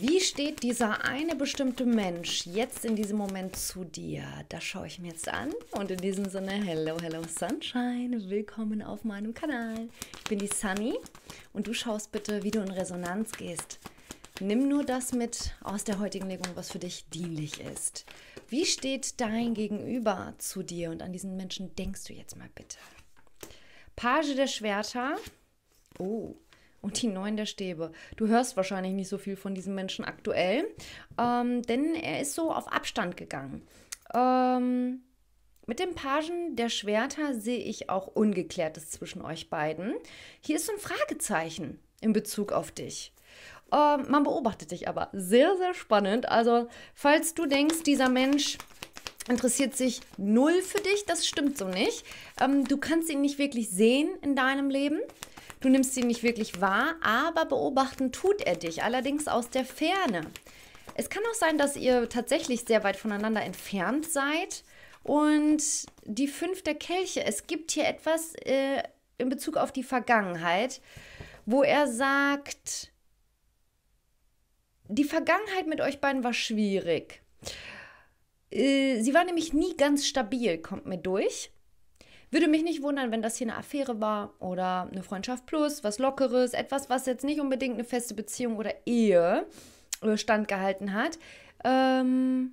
Wie steht dieser eine bestimmte Mensch jetzt in diesem Moment zu dir? Das schaue ich mir jetzt an. Und in diesem Sinne, hello, hello, Sunshine. Willkommen auf meinem Kanal. Ich bin die Sunny und du schaust bitte, wie du in Resonanz gehst. Nimm nur das mit aus der heutigen Legung, was für dich dienlich ist. Wie steht dein Gegenüber zu dir? Und an diesen Menschen denkst du jetzt mal bitte. Page der Schwerter. Oh, und die Neun der Stäbe. Du hörst wahrscheinlich nicht so viel von diesem Menschen aktuell, ähm, denn er ist so auf Abstand gegangen. Ähm, mit dem Pagen der Schwerter sehe ich auch Ungeklärtes zwischen euch beiden. Hier ist so ein Fragezeichen in Bezug auf dich. Ähm, man beobachtet dich aber. Sehr, sehr spannend. Also, falls du denkst, dieser Mensch interessiert sich null für dich, das stimmt so nicht. Ähm, du kannst ihn nicht wirklich sehen in deinem Leben. Du nimmst ihn nicht wirklich wahr, aber beobachten tut er dich, allerdings aus der Ferne. Es kann auch sein, dass ihr tatsächlich sehr weit voneinander entfernt seid. Und die fünf der Kelche, es gibt hier etwas äh, in Bezug auf die Vergangenheit, wo er sagt, die Vergangenheit mit euch beiden war schwierig. Äh, sie war nämlich nie ganz stabil, kommt mir durch. Würde mich nicht wundern, wenn das hier eine Affäre war oder eine Freundschaft plus, was Lockeres, etwas, was jetzt nicht unbedingt eine feste Beziehung oder Ehe äh, standgehalten hat. Ähm,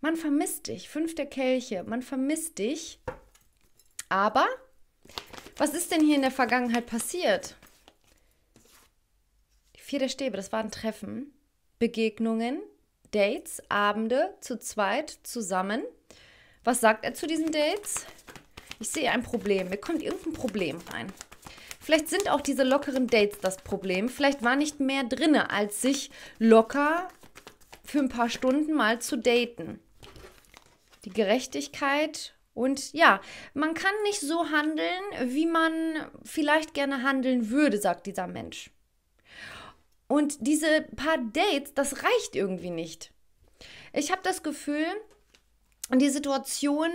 man vermisst dich. Fünf der Kelche. Man vermisst dich. Aber was ist denn hier in der Vergangenheit passiert? vier der Stäbe, das waren Treffen, Begegnungen, Dates, Abende, zu zweit, zusammen. Was sagt er zu diesen Dates? Ich sehe ein Problem. Mir kommt irgendein Problem rein. Vielleicht sind auch diese lockeren Dates das Problem. Vielleicht war nicht mehr drinne, als sich locker für ein paar Stunden mal zu daten. Die Gerechtigkeit und ja, man kann nicht so handeln, wie man vielleicht gerne handeln würde, sagt dieser Mensch. Und diese paar Dates, das reicht irgendwie nicht. Ich habe das Gefühl, die Situation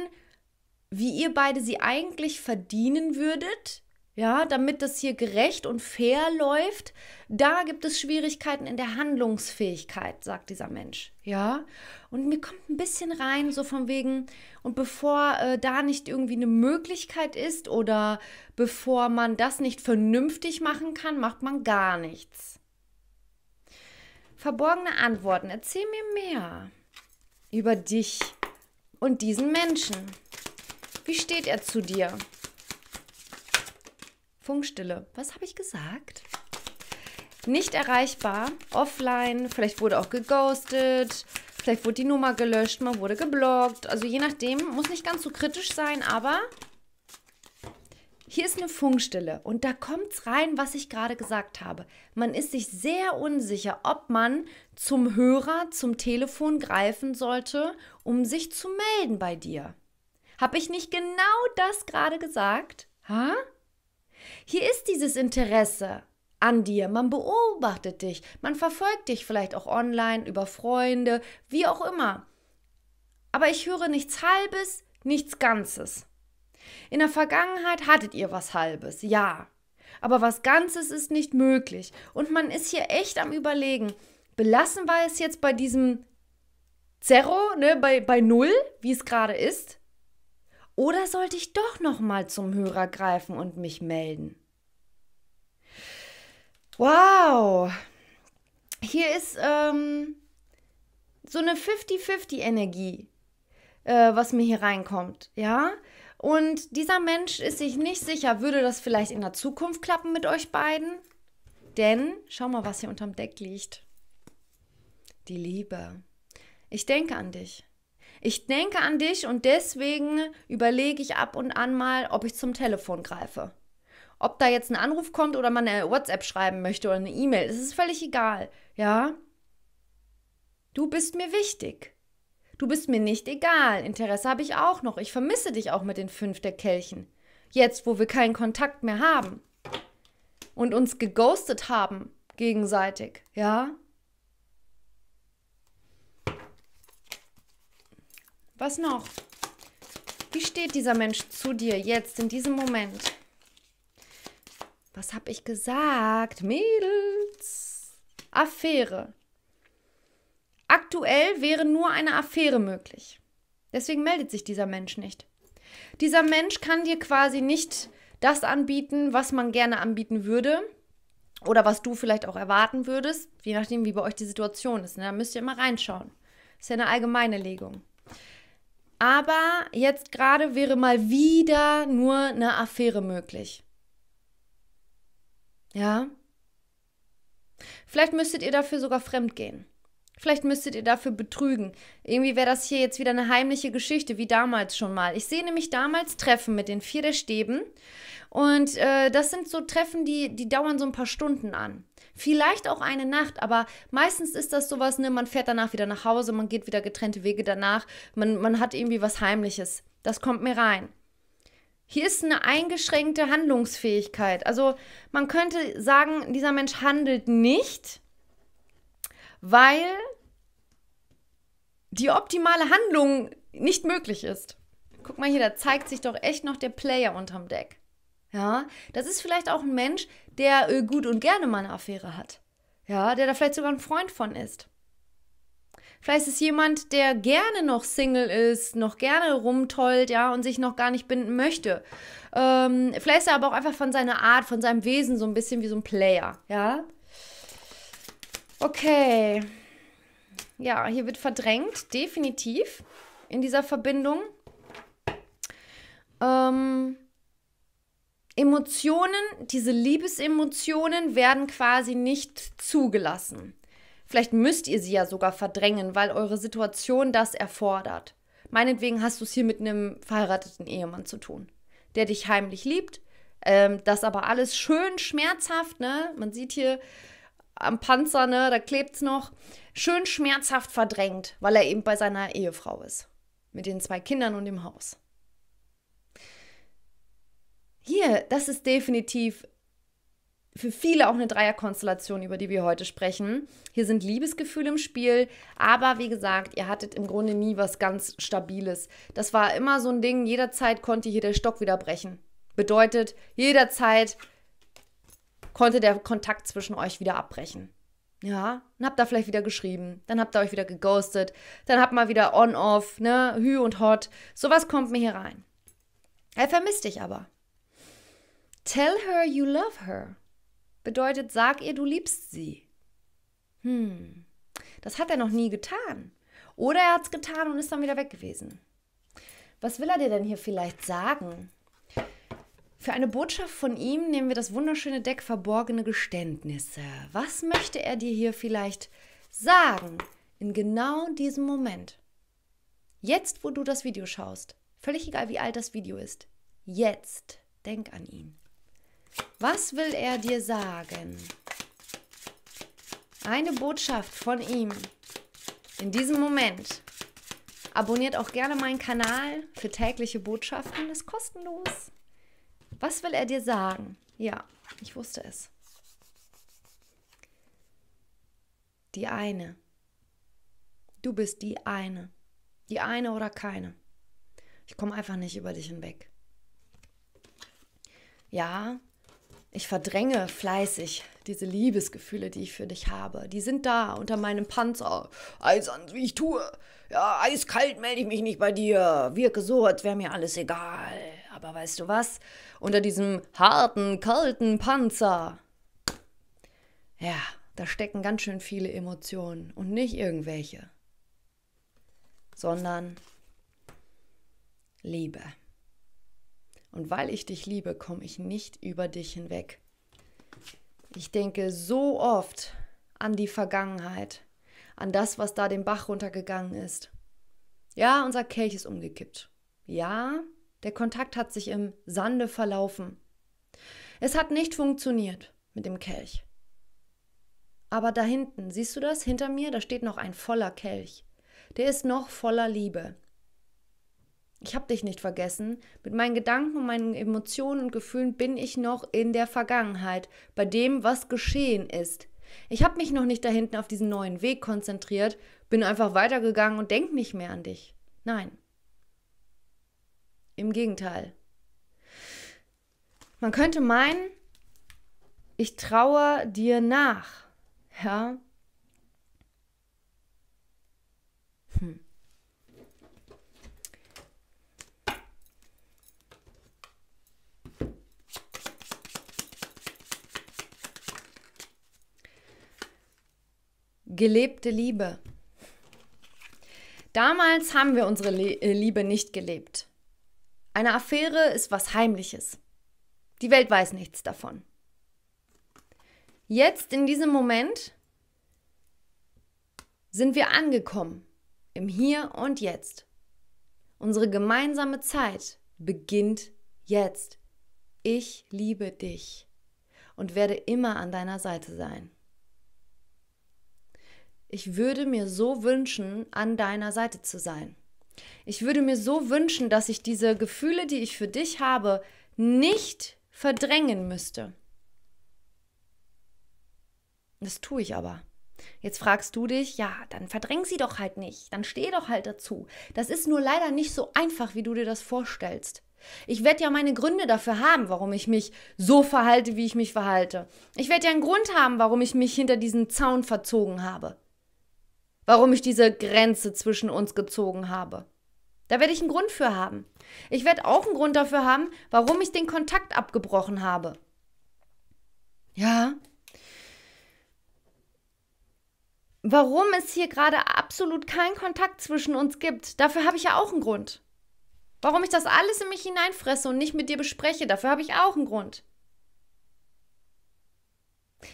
wie ihr beide sie eigentlich verdienen würdet, ja, damit das hier gerecht und fair läuft, da gibt es Schwierigkeiten in der Handlungsfähigkeit, sagt dieser Mensch, ja. Und mir kommt ein bisschen rein, so von wegen, und bevor äh, da nicht irgendwie eine Möglichkeit ist oder bevor man das nicht vernünftig machen kann, macht man gar nichts. Verborgene Antworten, erzähl mir mehr über dich und diesen Menschen. Wie steht er zu dir? Funkstille. Was habe ich gesagt? Nicht erreichbar, offline, vielleicht wurde auch geghostet, vielleicht wurde die Nummer gelöscht, man wurde geblockt. Also je nachdem, muss nicht ganz so kritisch sein, aber hier ist eine Funkstille und da kommt's rein, was ich gerade gesagt habe. Man ist sich sehr unsicher, ob man zum Hörer, zum Telefon greifen sollte, um sich zu melden bei dir. Habe ich nicht genau das gerade gesagt? Ha? Hier ist dieses Interesse an dir. Man beobachtet dich. Man verfolgt dich vielleicht auch online, über Freunde, wie auch immer. Aber ich höre nichts Halbes, nichts Ganzes. In der Vergangenheit hattet ihr was Halbes, ja. Aber was Ganzes ist nicht möglich. Und man ist hier echt am Überlegen. Belassen wir es jetzt bei diesem Zero, ne, bei, bei Null, wie es gerade ist? Oder sollte ich doch nochmal zum Hörer greifen und mich melden? Wow! Hier ist ähm, so eine 50-50-Energie, äh, was mir hier reinkommt, ja? Und dieser Mensch ist sich nicht sicher, würde das vielleicht in der Zukunft klappen mit euch beiden? Denn, schau mal, was hier unterm Deck liegt. Die Liebe. Ich denke an dich. Ich denke an dich und deswegen überlege ich ab und an mal, ob ich zum Telefon greife. Ob da jetzt ein Anruf kommt oder man eine WhatsApp schreiben möchte oder eine E-Mail, es ist völlig egal, ja? Du bist mir wichtig. Du bist mir nicht egal. Interesse habe ich auch noch. Ich vermisse dich auch mit den fünf der Kelchen. Jetzt, wo wir keinen Kontakt mehr haben und uns geghostet haben gegenseitig, ja? Was noch? Wie steht dieser Mensch zu dir jetzt in diesem Moment? Was habe ich gesagt? Mädels. Affäre. Aktuell wäre nur eine Affäre möglich. Deswegen meldet sich dieser Mensch nicht. Dieser Mensch kann dir quasi nicht das anbieten, was man gerne anbieten würde oder was du vielleicht auch erwarten würdest, je nachdem, wie bei euch die Situation ist. Ne? Da müsst ihr immer reinschauen. Das ist ja eine allgemeine Legung. Aber jetzt gerade wäre mal wieder nur eine Affäre möglich. Ja? Vielleicht müsstet ihr dafür sogar fremd gehen. Vielleicht müsstet ihr dafür betrügen. Irgendwie wäre das hier jetzt wieder eine heimliche Geschichte, wie damals schon mal. Ich sehe nämlich damals Treffen mit den vier der Stäben. Und äh, das sind so Treffen, die, die dauern so ein paar Stunden an. Vielleicht auch eine Nacht, aber meistens ist das sowas, ne, man fährt danach wieder nach Hause, man geht wieder getrennte Wege danach, man, man hat irgendwie was Heimliches. Das kommt mir rein. Hier ist eine eingeschränkte Handlungsfähigkeit. Also man könnte sagen, dieser Mensch handelt nicht, weil die optimale Handlung nicht möglich ist. Guck mal hier, da zeigt sich doch echt noch der Player unterm Deck. Ja, das ist vielleicht auch ein Mensch, der äh, gut und gerne mal eine Affäre hat. Ja, der da vielleicht sogar ein Freund von ist. Vielleicht ist es jemand, der gerne noch Single ist, noch gerne rumtollt, ja, und sich noch gar nicht binden möchte. Ähm, vielleicht ist er aber auch einfach von seiner Art, von seinem Wesen so ein bisschen wie so ein Player, ja. Okay. Ja, hier wird verdrängt, definitiv, in dieser Verbindung. Ähm, Emotionen, diese Liebesemotionen werden quasi nicht zugelassen. Vielleicht müsst ihr sie ja sogar verdrängen, weil eure Situation das erfordert. Meinetwegen hast du es hier mit einem verheirateten Ehemann zu tun, der dich heimlich liebt, ähm, das aber alles schön schmerzhaft, ne? Man sieht hier am Panzer, ne, da es noch, schön schmerzhaft verdrängt, weil er eben bei seiner Ehefrau ist. Mit den zwei Kindern und dem Haus hier, das ist definitiv für viele auch eine Dreierkonstellation, über die wir heute sprechen. Hier sind Liebesgefühle im Spiel, aber wie gesagt, ihr hattet im Grunde nie was ganz Stabiles. Das war immer so ein Ding, jederzeit konnte hier der Stock wieder brechen. Bedeutet, jederzeit konnte der Kontakt zwischen euch wieder abbrechen. Ja, dann habt ihr vielleicht wieder geschrieben, dann habt ihr euch wieder geghostet, dann habt mal wieder on-off, ne, hü und hot. Sowas kommt mir hier rein. Er vermisst dich aber. Tell her you love her bedeutet, sag ihr, du liebst sie. Hm, das hat er noch nie getan. Oder er hat es getan und ist dann wieder weg gewesen. Was will er dir denn hier vielleicht sagen? Für eine Botschaft von ihm nehmen wir das wunderschöne Deck verborgene Geständnisse. Was möchte er dir hier vielleicht sagen in genau diesem Moment? Jetzt, wo du das Video schaust, völlig egal wie alt das Video ist, jetzt denk an ihn. Was will er dir sagen? Eine Botschaft von ihm in diesem Moment. Abonniert auch gerne meinen Kanal für tägliche Botschaften, ist kostenlos. Was will er dir sagen? Ja, ich wusste es. Die eine. Du bist die eine. Die eine oder keine. Ich komme einfach nicht über dich hinweg. Ja, ich verdränge fleißig diese Liebesgefühle, die ich für dich habe. Die sind da unter meinem Panzer. Eisern, wie ich tue. Ja, eiskalt melde ich mich nicht bei dir. Wirke so, als wäre mir alles egal. Aber weißt du was? Unter diesem harten, kalten Panzer. Ja, da stecken ganz schön viele Emotionen und nicht irgendwelche, sondern Liebe. Und weil ich dich liebe, komme ich nicht über dich hinweg. Ich denke so oft an die Vergangenheit, an das, was da den Bach runtergegangen ist. Ja, unser Kelch ist umgekippt. Ja, der Kontakt hat sich im Sande verlaufen. Es hat nicht funktioniert mit dem Kelch. Aber da hinten, siehst du das? Hinter mir, da steht noch ein voller Kelch. Der ist noch voller Liebe. Ich habe dich nicht vergessen. Mit meinen Gedanken und meinen Emotionen und Gefühlen bin ich noch in der Vergangenheit, bei dem, was geschehen ist. Ich habe mich noch nicht da hinten auf diesen neuen Weg konzentriert, bin einfach weitergegangen und denk nicht mehr an dich. Nein. Im Gegenteil. Man könnte meinen, ich traue dir nach. Ja, gelebte Liebe. Damals haben wir unsere Le äh, Liebe nicht gelebt. Eine Affäre ist was Heimliches. Die Welt weiß nichts davon. Jetzt in diesem Moment sind wir angekommen im Hier und Jetzt. Unsere gemeinsame Zeit beginnt jetzt. Ich liebe dich und werde immer an deiner Seite sein ich würde mir so wünschen, an deiner Seite zu sein. Ich würde mir so wünschen, dass ich diese Gefühle, die ich für dich habe, nicht verdrängen müsste. Das tue ich aber. Jetzt fragst du dich, ja, dann verdräng sie doch halt nicht, dann steh doch halt dazu. Das ist nur leider nicht so einfach, wie du dir das vorstellst. Ich werde ja meine Gründe dafür haben, warum ich mich so verhalte, wie ich mich verhalte. Ich werde ja einen Grund haben, warum ich mich hinter diesen Zaun verzogen habe warum ich diese Grenze zwischen uns gezogen habe. Da werde ich einen Grund für haben. Ich werde auch einen Grund dafür haben, warum ich den Kontakt abgebrochen habe. Ja. Warum es hier gerade absolut keinen Kontakt zwischen uns gibt, dafür habe ich ja auch einen Grund. Warum ich das alles in mich hineinfresse und nicht mit dir bespreche, dafür habe ich auch einen Grund.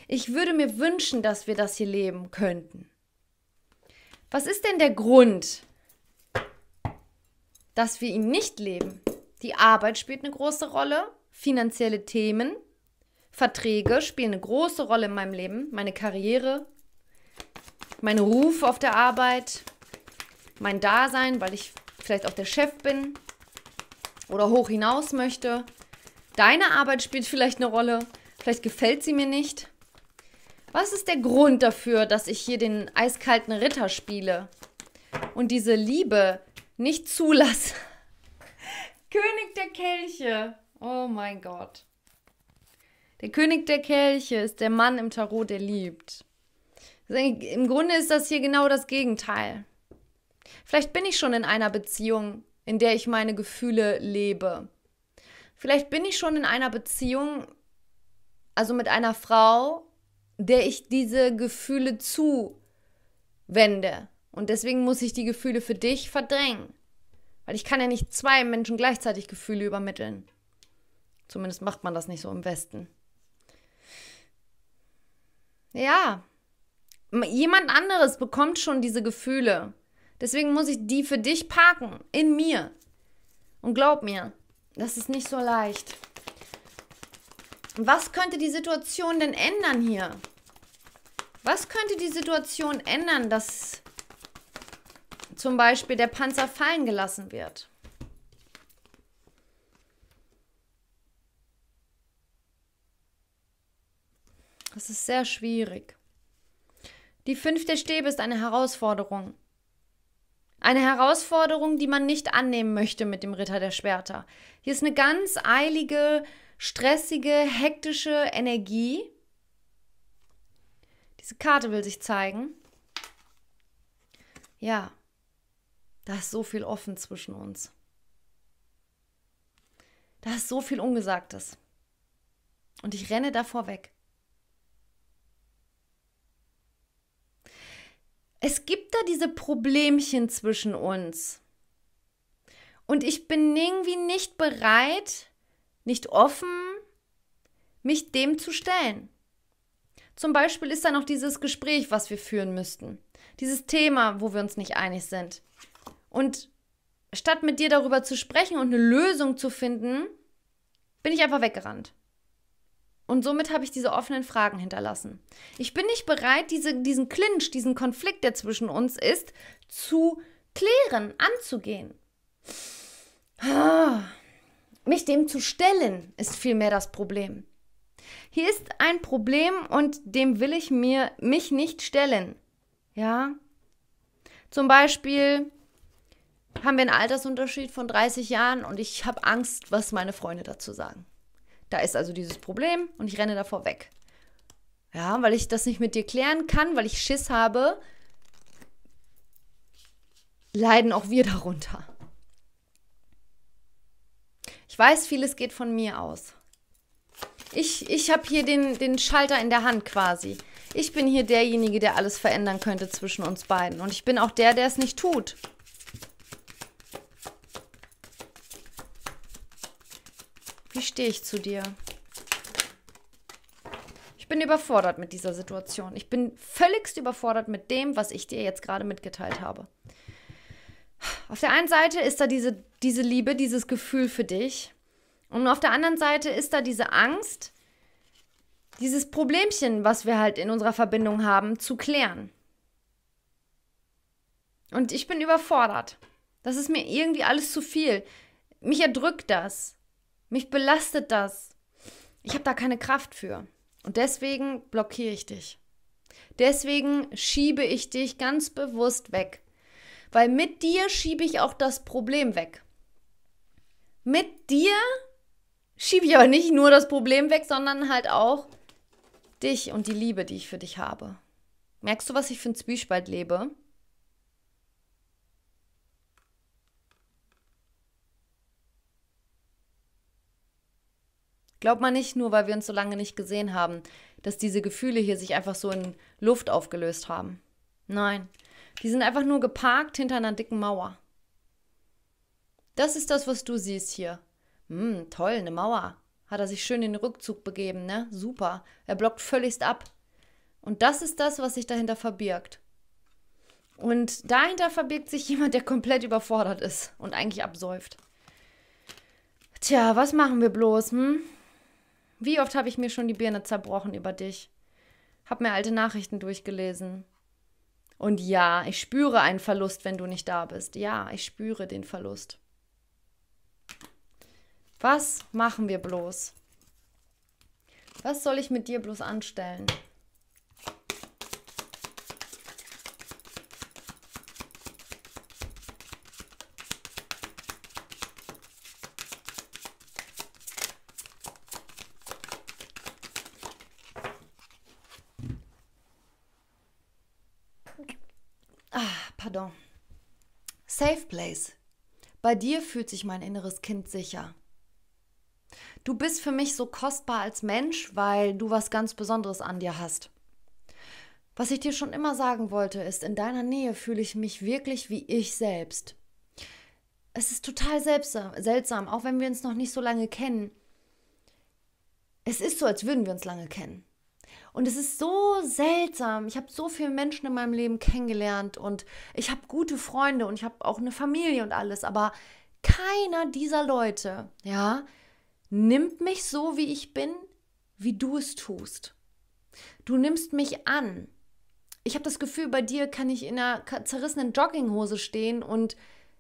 Ich würde mir wünschen, dass wir das hier leben könnten. Was ist denn der Grund, dass wir ihn nicht leben? Die Arbeit spielt eine große Rolle, finanzielle Themen, Verträge spielen eine große Rolle in meinem Leben, meine Karriere, mein Ruf auf der Arbeit, mein Dasein, weil ich vielleicht auch der Chef bin oder hoch hinaus möchte. Deine Arbeit spielt vielleicht eine Rolle, vielleicht gefällt sie mir nicht. Was ist der Grund dafür, dass ich hier den eiskalten Ritter spiele und diese Liebe nicht zulasse? König der Kelche. Oh mein Gott. Der König der Kelche ist der Mann im Tarot, der liebt. Im Grunde ist das hier genau das Gegenteil. Vielleicht bin ich schon in einer Beziehung, in der ich meine Gefühle lebe. Vielleicht bin ich schon in einer Beziehung, also mit einer Frau, der ich diese Gefühle zuwende. Und deswegen muss ich die Gefühle für dich verdrängen. Weil ich kann ja nicht zwei Menschen gleichzeitig Gefühle übermitteln. Zumindest macht man das nicht so im Westen. Ja, jemand anderes bekommt schon diese Gefühle. Deswegen muss ich die für dich parken, in mir. Und glaub mir, das ist nicht so leicht. Was könnte die Situation denn ändern hier? Was könnte die Situation ändern, dass zum Beispiel der Panzer fallen gelassen wird? Das ist sehr schwierig. Die fünfte Stäbe ist eine Herausforderung. Eine Herausforderung, die man nicht annehmen möchte mit dem Ritter der Schwerter. Hier ist eine ganz eilige stressige, hektische Energie. Diese Karte will sich zeigen. Ja, da ist so viel offen zwischen uns. Da ist so viel Ungesagtes. Und ich renne davor weg. Es gibt da diese Problemchen zwischen uns. Und ich bin irgendwie nicht bereit, nicht offen, mich dem zu stellen. Zum Beispiel ist da noch dieses Gespräch, was wir führen müssten. Dieses Thema, wo wir uns nicht einig sind. Und statt mit dir darüber zu sprechen und eine Lösung zu finden, bin ich einfach weggerannt. Und somit habe ich diese offenen Fragen hinterlassen. Ich bin nicht bereit, diese, diesen Clinch, diesen Konflikt, der zwischen uns ist, zu klären, anzugehen. Ah. Mich dem zu stellen, ist vielmehr das Problem. Hier ist ein Problem und dem will ich mir mich nicht stellen. Ja? Zum Beispiel haben wir einen Altersunterschied von 30 Jahren und ich habe Angst, was meine Freunde dazu sagen. Da ist also dieses Problem und ich renne davor weg. Ja, weil ich das nicht mit dir klären kann, weil ich Schiss habe, leiden auch wir darunter. Ich weiß, vieles geht von mir aus. Ich, ich habe hier den, den Schalter in der Hand quasi. Ich bin hier derjenige, der alles verändern könnte zwischen uns beiden. Und ich bin auch der, der es nicht tut. Wie stehe ich zu dir? Ich bin überfordert mit dieser Situation. Ich bin völligst überfordert mit dem, was ich dir jetzt gerade mitgeteilt habe auf der einen Seite ist da diese, diese Liebe, dieses Gefühl für dich. Und auf der anderen Seite ist da diese Angst, dieses Problemchen, was wir halt in unserer Verbindung haben, zu klären. Und ich bin überfordert. Das ist mir irgendwie alles zu viel. Mich erdrückt das. Mich belastet das. Ich habe da keine Kraft für. Und deswegen blockiere ich dich. Deswegen schiebe ich dich ganz bewusst weg. Weil mit dir schiebe ich auch das Problem weg. Mit dir schiebe ich aber nicht nur das Problem weg, sondern halt auch dich und die Liebe, die ich für dich habe. Merkst du, was ich für einen Zwiespalt lebe? Glaubt man nicht, nur weil wir uns so lange nicht gesehen haben, dass diese Gefühle hier sich einfach so in Luft aufgelöst haben. Nein, die sind einfach nur geparkt hinter einer dicken Mauer. Das ist das, was du siehst hier. Hm, toll, eine Mauer. Hat er sich schön in den Rückzug begeben, ne? Super. Er blockt völligst ab. Und das ist das, was sich dahinter verbirgt. Und dahinter verbirgt sich jemand, der komplett überfordert ist und eigentlich absäuft. Tja, was machen wir bloß, hm? Wie oft habe ich mir schon die Birne zerbrochen über dich? Hab mir alte Nachrichten durchgelesen. Und ja, ich spüre einen Verlust, wenn du nicht da bist. Ja, ich spüre den Verlust. Was machen wir bloß? Was soll ich mit dir bloß anstellen? Place. Bei dir fühlt sich mein inneres Kind sicher. Du bist für mich so kostbar als Mensch, weil du was ganz Besonderes an dir hast. Was ich dir schon immer sagen wollte, ist, in deiner Nähe fühle ich mich wirklich wie ich selbst. Es ist total seltsam, auch wenn wir uns noch nicht so lange kennen. Es ist so, als würden wir uns lange kennen. Und es ist so seltsam. Ich habe so viele Menschen in meinem Leben kennengelernt und ich habe gute Freunde und ich habe auch eine Familie und alles. Aber keiner dieser Leute, ja, nimmt mich so, wie ich bin, wie du es tust. Du nimmst mich an. Ich habe das Gefühl, bei dir kann ich in einer zerrissenen Jogginghose stehen und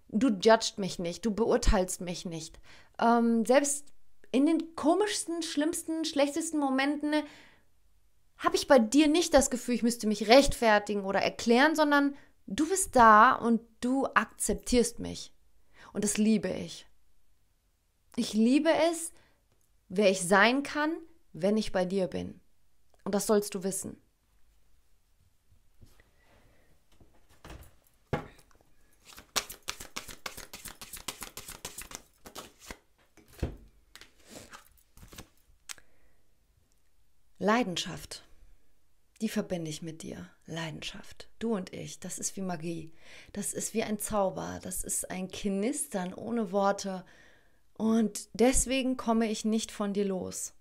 du judgst mich nicht, du beurteilst mich nicht. Ähm, selbst in den komischsten, schlimmsten, schlechtesten Momenten habe ich bei dir nicht das Gefühl, ich müsste mich rechtfertigen oder erklären, sondern du bist da und du akzeptierst mich. Und das liebe ich. Ich liebe es, wer ich sein kann, wenn ich bei dir bin. Und das sollst du wissen. Leidenschaft die verbinde ich mit dir. Leidenschaft. Du und ich. Das ist wie Magie. Das ist wie ein Zauber. Das ist ein Knistern ohne Worte. Und deswegen komme ich nicht von dir los.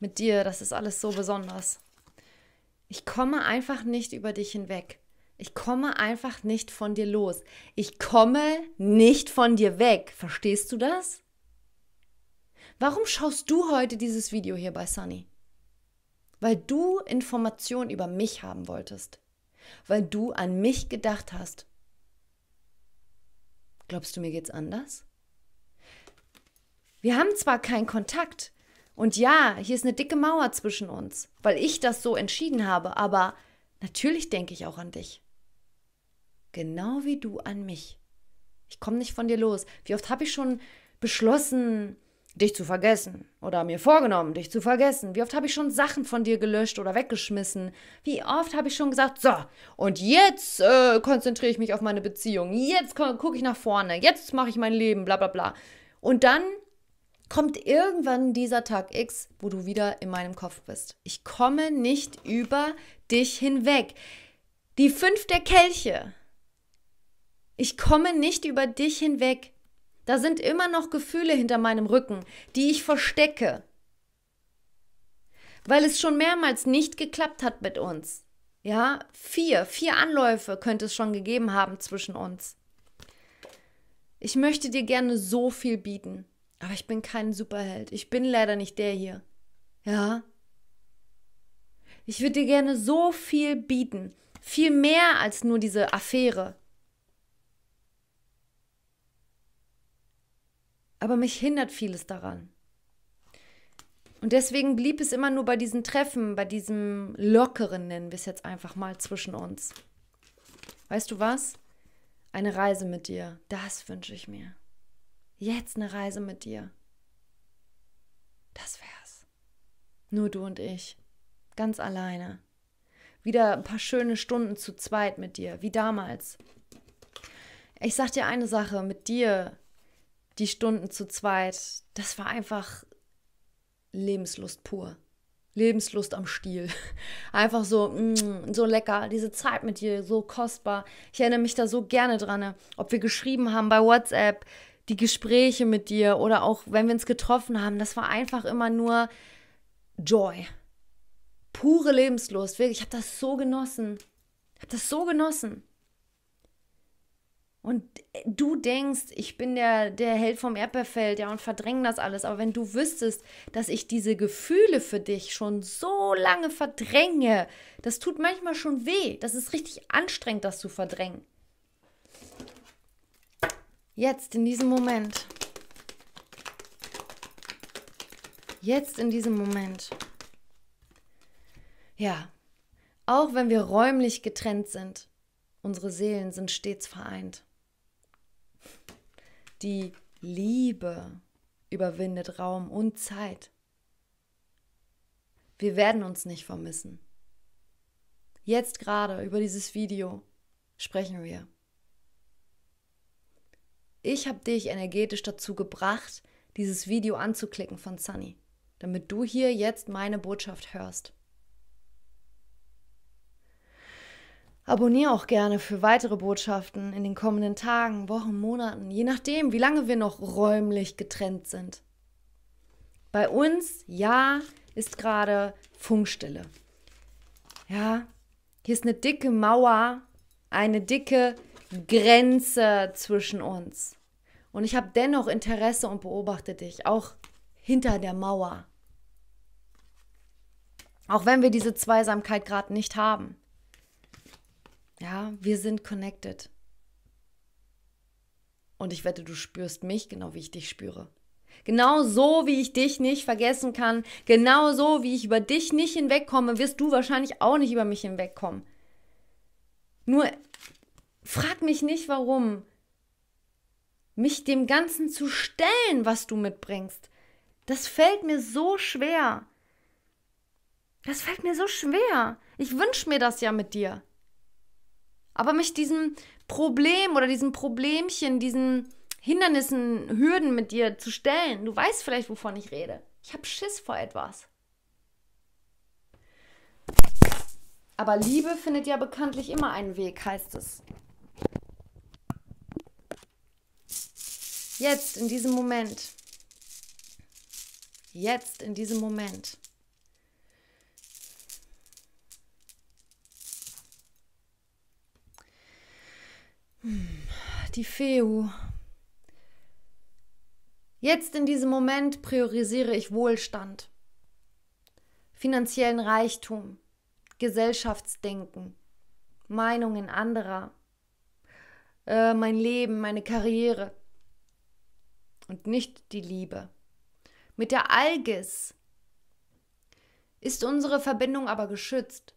Mit dir, das ist alles so besonders. Ich komme einfach nicht über dich hinweg. Ich komme einfach nicht von dir los. Ich komme nicht von dir weg. Verstehst du das? Warum schaust du heute dieses Video hier bei Sunny? Weil du Informationen über mich haben wolltest. Weil du an mich gedacht hast. Glaubst du, mir geht's anders? Wir haben zwar keinen Kontakt und ja, hier ist eine dicke Mauer zwischen uns, weil ich das so entschieden habe, aber natürlich denke ich auch an dich. Genau wie du an mich. Ich komme nicht von dir los. Wie oft habe ich schon beschlossen, dich zu vergessen oder mir vorgenommen, dich zu vergessen. Wie oft habe ich schon Sachen von dir gelöscht oder weggeschmissen? Wie oft habe ich schon gesagt, so, und jetzt äh, konzentriere ich mich auf meine Beziehung, jetzt gucke ich nach vorne, jetzt mache ich mein Leben, bla bla bla. Und dann kommt irgendwann dieser Tag X, wo du wieder in meinem Kopf bist. Ich komme nicht über dich hinweg. Die fünf der Kelche. Ich komme nicht über dich hinweg. Da sind immer noch Gefühle hinter meinem Rücken, die ich verstecke, weil es schon mehrmals nicht geklappt hat mit uns. Ja, vier, vier Anläufe könnte es schon gegeben haben zwischen uns. Ich möchte dir gerne so viel bieten, aber ich bin kein Superheld. Ich bin leider nicht der hier. Ja? Ich würde dir gerne so viel bieten, viel mehr als nur diese Affäre. aber mich hindert vieles daran. Und deswegen blieb es immer nur bei diesen Treffen, bei diesem Lockeren, nennen wir es jetzt einfach mal zwischen uns. Weißt du was? Eine Reise mit dir, das wünsche ich mir. Jetzt eine Reise mit dir. Das wär's. Nur du und ich. Ganz alleine. Wieder ein paar schöne Stunden zu zweit mit dir, wie damals. Ich sag dir eine Sache, mit dir die Stunden zu zweit, das war einfach Lebenslust pur. Lebenslust am Stiel. Einfach so, mm, so lecker, diese Zeit mit dir, so kostbar. Ich erinnere mich da so gerne dran, ne? ob wir geschrieben haben bei WhatsApp, die Gespräche mit dir oder auch wenn wir uns getroffen haben. Das war einfach immer nur Joy. Pure Lebenslust. Wirklich, ich habe das so genossen. Ich habe das so genossen. Und äh, du denkst, ich bin der, der Held vom Erdbeerfeld, ja, und verdrängen das alles. Aber wenn du wüsstest, dass ich diese Gefühle für dich schon so lange verdränge, das tut manchmal schon weh. Das ist richtig anstrengend, das zu verdrängen. Jetzt, in diesem Moment. Jetzt, in diesem Moment. Ja, auch wenn wir räumlich getrennt sind, unsere Seelen sind stets vereint. Die Liebe überwindet Raum und Zeit. Wir werden uns nicht vermissen. Jetzt gerade über dieses Video sprechen wir. Ich habe dich energetisch dazu gebracht, dieses Video anzuklicken von Sunny, damit du hier jetzt meine Botschaft hörst. Abonnier auch gerne für weitere Botschaften in den kommenden Tagen, Wochen, Monaten, je nachdem, wie lange wir noch räumlich getrennt sind. Bei uns, ja, ist gerade Funkstille. Ja, hier ist eine dicke Mauer, eine dicke Grenze zwischen uns. Und ich habe dennoch Interesse und beobachte dich, auch hinter der Mauer. Auch wenn wir diese Zweisamkeit gerade nicht haben. Ja, wir sind connected. Und ich wette, du spürst mich genau wie ich dich spüre. Genau so, wie ich dich nicht vergessen kann, genau so, wie ich über dich nicht hinwegkomme, wirst du wahrscheinlich auch nicht über mich hinwegkommen. Nur frag mich nicht, warum. Mich dem Ganzen zu stellen, was du mitbringst, das fällt mir so schwer. Das fällt mir so schwer. Ich wünsche mir das ja mit dir aber mich diesem Problem oder diesem Problemchen, diesen Hindernissen, Hürden mit dir zu stellen. Du weißt vielleicht, wovon ich rede. Ich habe Schiss vor etwas. Aber Liebe findet ja bekanntlich immer einen Weg, heißt es. Jetzt, in diesem Moment. Jetzt, in diesem Moment. Die Feu. Jetzt in diesem Moment priorisiere ich Wohlstand, finanziellen Reichtum, Gesellschaftsdenken, Meinungen anderer, äh, mein Leben, meine Karriere und nicht die Liebe. Mit der Algis ist unsere Verbindung aber geschützt.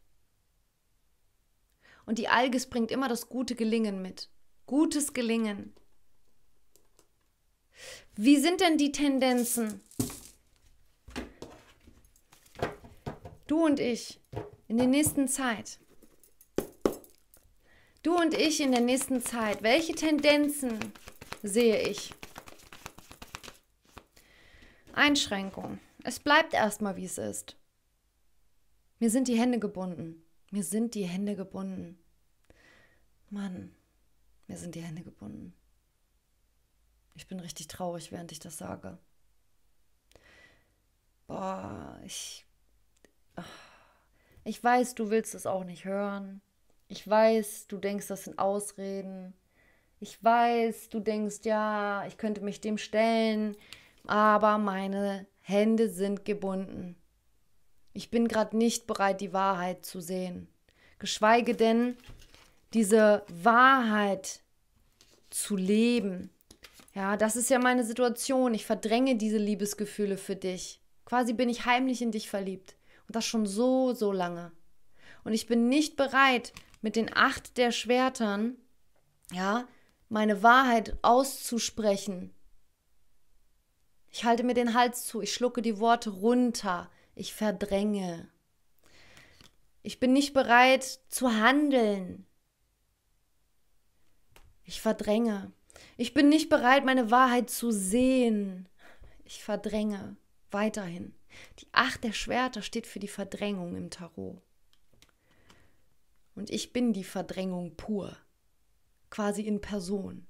Und die Algis bringt immer das gute Gelingen mit. Gutes gelingen. Wie sind denn die Tendenzen? Du und ich in der nächsten Zeit. Du und ich in der nächsten Zeit. Welche Tendenzen sehe ich? Einschränkung. Es bleibt erstmal, wie es ist. Mir sind die Hände gebunden. Mir sind die Hände gebunden. Mann. Mir sind die Hände gebunden. Ich bin richtig traurig, während ich das sage. Boah, ich. Ah, ich weiß, du willst es auch nicht hören. Ich weiß, du denkst, das sind Ausreden. Ich weiß, du denkst, ja, ich könnte mich dem stellen, aber meine Hände sind gebunden. Ich bin gerade nicht bereit, die Wahrheit zu sehen. Geschweige denn, diese Wahrheit zu leben. Ja, das ist ja meine Situation. Ich verdränge diese Liebesgefühle für dich. Quasi bin ich heimlich in dich verliebt. Und das schon so, so lange. Und ich bin nicht bereit, mit den acht der Schwertern, ja, meine Wahrheit auszusprechen. Ich halte mir den Hals zu, ich schlucke die Worte runter, ich verdränge. Ich bin nicht bereit zu handeln. Ich verdränge. Ich bin nicht bereit, meine Wahrheit zu sehen. Ich verdränge weiterhin. Die Acht der Schwerter steht für die Verdrängung im Tarot. Und ich bin die Verdrängung pur, quasi in Person.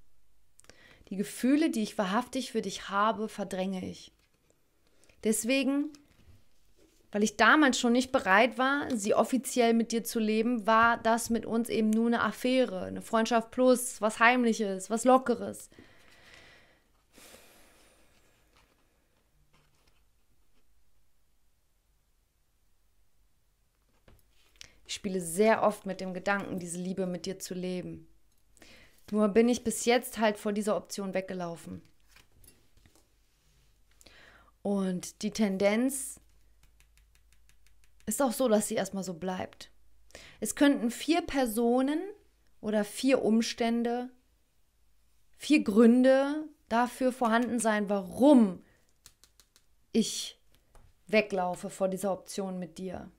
Die Gefühle, die ich wahrhaftig für dich habe, verdränge ich. Deswegen weil ich damals schon nicht bereit war, sie offiziell mit dir zu leben, war das mit uns eben nur eine Affäre, eine Freundschaft plus, was Heimliches, was Lockeres. Ich spiele sehr oft mit dem Gedanken, diese Liebe mit dir zu leben. Nur bin ich bis jetzt halt vor dieser Option weggelaufen. Und die Tendenz ist auch so, dass sie erstmal so bleibt. Es könnten vier Personen oder vier Umstände, vier Gründe dafür vorhanden sein, warum ich weglaufe vor dieser Option mit dir.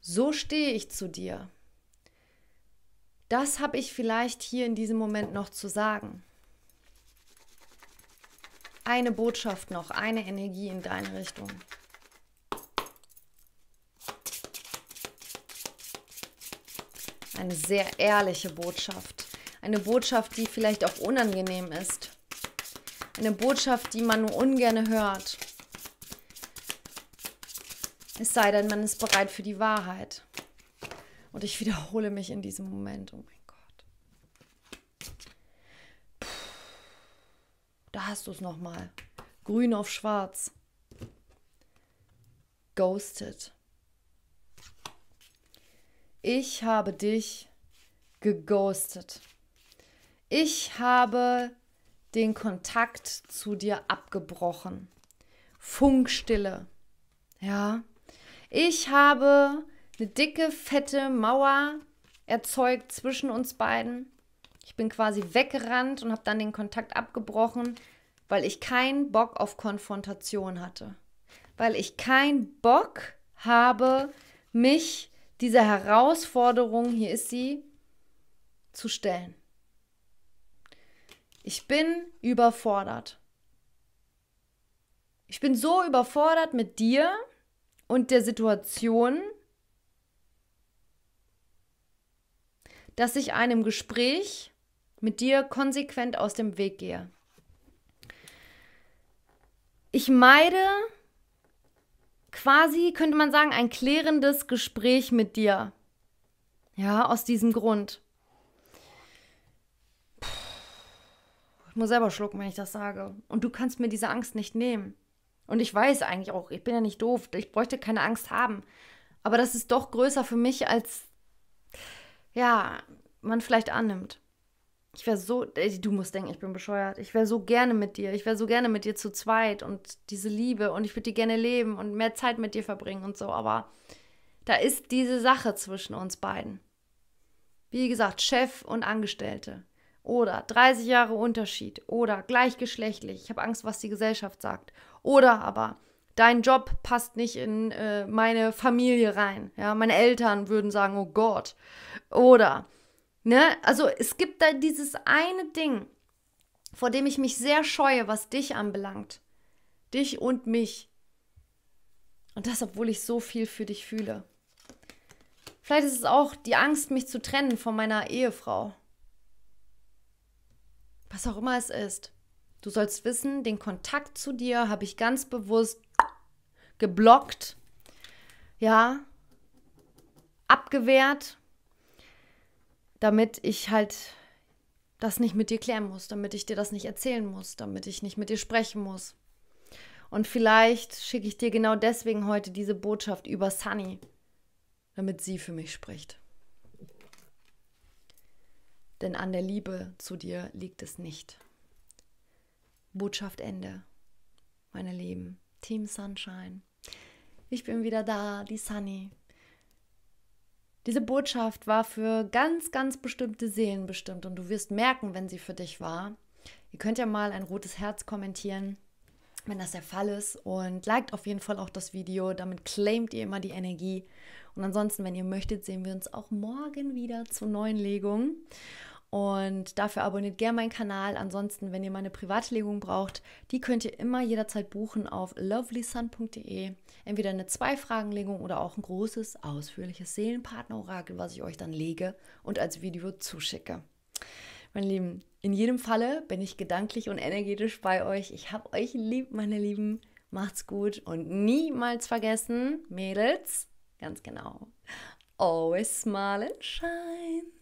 So stehe ich zu dir. Das habe ich vielleicht hier in diesem Moment noch zu sagen eine Botschaft noch, eine Energie in deine Richtung. Eine sehr ehrliche Botschaft. Eine Botschaft, die vielleicht auch unangenehm ist. Eine Botschaft, die man nur ungern hört. Es sei denn, man ist bereit für die Wahrheit. Und ich wiederhole mich in diesem Moment. Oh mein Da hast du es nochmal. Grün auf schwarz. Ghosted. Ich habe dich geghostet. Ich habe den Kontakt zu dir abgebrochen. Funkstille. Ja. Ich habe eine dicke, fette Mauer erzeugt zwischen uns beiden. Ich bin quasi weggerannt und habe dann den Kontakt abgebrochen, weil ich keinen Bock auf Konfrontation hatte. Weil ich keinen Bock habe, mich dieser Herausforderung, hier ist sie, zu stellen. Ich bin überfordert. Ich bin so überfordert mit dir und der Situation, dass ich einem Gespräch mit dir konsequent aus dem Weg gehe. Ich meide quasi, könnte man sagen, ein klärendes Gespräch mit dir. Ja, aus diesem Grund. ich muss selber schlucken, wenn ich das sage. Und du kannst mir diese Angst nicht nehmen. Und ich weiß eigentlich auch, ich bin ja nicht doof, ich bräuchte keine Angst haben. Aber das ist doch größer für mich, als ja, man vielleicht annimmt. Ich wäre so, du musst denken, ich bin bescheuert. Ich wäre so gerne mit dir. Ich wäre so gerne mit dir zu zweit und diese Liebe und ich würde dir gerne leben und mehr Zeit mit dir verbringen und so. Aber da ist diese Sache zwischen uns beiden. Wie gesagt, Chef und Angestellte. Oder 30 Jahre Unterschied. Oder gleichgeschlechtlich. Ich habe Angst, was die Gesellschaft sagt. Oder aber dein Job passt nicht in äh, meine Familie rein. Ja, meine Eltern würden sagen, oh Gott. Oder Ne? Also es gibt da dieses eine Ding, vor dem ich mich sehr scheue, was dich anbelangt. Dich und mich. Und das, obwohl ich so viel für dich fühle. Vielleicht ist es auch die Angst, mich zu trennen von meiner Ehefrau. Was auch immer es ist. Du sollst wissen, den Kontakt zu dir habe ich ganz bewusst geblockt, ja, abgewehrt, damit ich halt das nicht mit dir klären muss, damit ich dir das nicht erzählen muss, damit ich nicht mit dir sprechen muss. Und vielleicht schicke ich dir genau deswegen heute diese Botschaft über Sunny, damit sie für mich spricht. Denn an der Liebe zu dir liegt es nicht. Botschaft Ende, meine Lieben. Team Sunshine. Ich bin wieder da, die Sunny. Diese Botschaft war für ganz, ganz bestimmte Seelen bestimmt und du wirst merken, wenn sie für dich war. Ihr könnt ja mal ein rotes Herz kommentieren, wenn das der Fall ist und liked auf jeden Fall auch das Video, damit claimt ihr immer die Energie. Und ansonsten, wenn ihr möchtet, sehen wir uns auch morgen wieder zur neuen Legung. Und dafür abonniert gerne meinen Kanal. Ansonsten, wenn ihr meine Privatlegung braucht, die könnt ihr immer jederzeit buchen auf lovelysun.de. Entweder eine Zwei-Fragen-Legung oder auch ein großes, ausführliches Seelenpartner-Orakel, was ich euch dann lege und als Video zuschicke. Meine Lieben, in jedem Falle bin ich gedanklich und energetisch bei euch. Ich habe euch lieb, meine Lieben. Macht's gut und niemals vergessen, Mädels, ganz genau, always smile and shine.